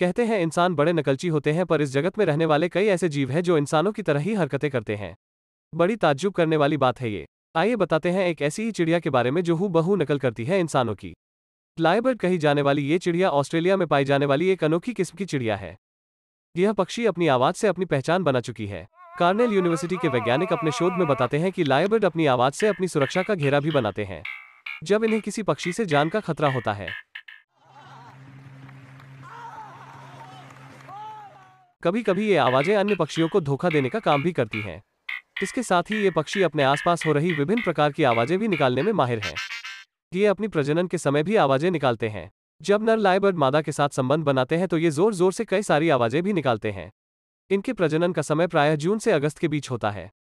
कहते हैं इंसान बड़े नकलची होते हैं पर इस जगत में रहने वाले कई ऐसे जीव हैं जो इंसानों की तरह ही हरकतें करते हैं बड़ी ताज्जुब करने वाली बात है ये आइए बताते हैं एक ऐसी ही चिड़िया के बारे में जो हू बहू नकल करती है इंसानों की लाइबर्ड कही जाने वाली ये चिड़िया ऑस्ट्रेलिया में पाई जाने वाली एक अनोखी किस्म की चिड़िया है यह पक्षी अपनी आवाज से अपनी पहचान बना चुकी है कार्नेल यूनिवर्सिटी के वैज्ञानिक अपने शोध में बताते हैं कि लाइबर्ड अपनी आवाज से अपनी सुरक्षा का घेरा भी बनाते हैं जब इन्हें किसी पक्षी से जान का खतरा होता है कभी कभी ये आवाजें अन्य पक्षियों को धोखा देने का काम भी करती हैं इसके साथ ही ये पक्षी अपने आसपास हो रही विभिन्न प्रकार की आवाजें भी निकालने में माहिर हैं ये अपनी प्रजनन के समय भी आवाजें निकालते हैं जब नर लाइबर्ड मादा के साथ संबंध बनाते हैं तो ये जोर जोर से कई सारी आवाजें भी निकालते हैं इनके प्रजनन का समय प्रायः जून से अगस्त के बीच होता है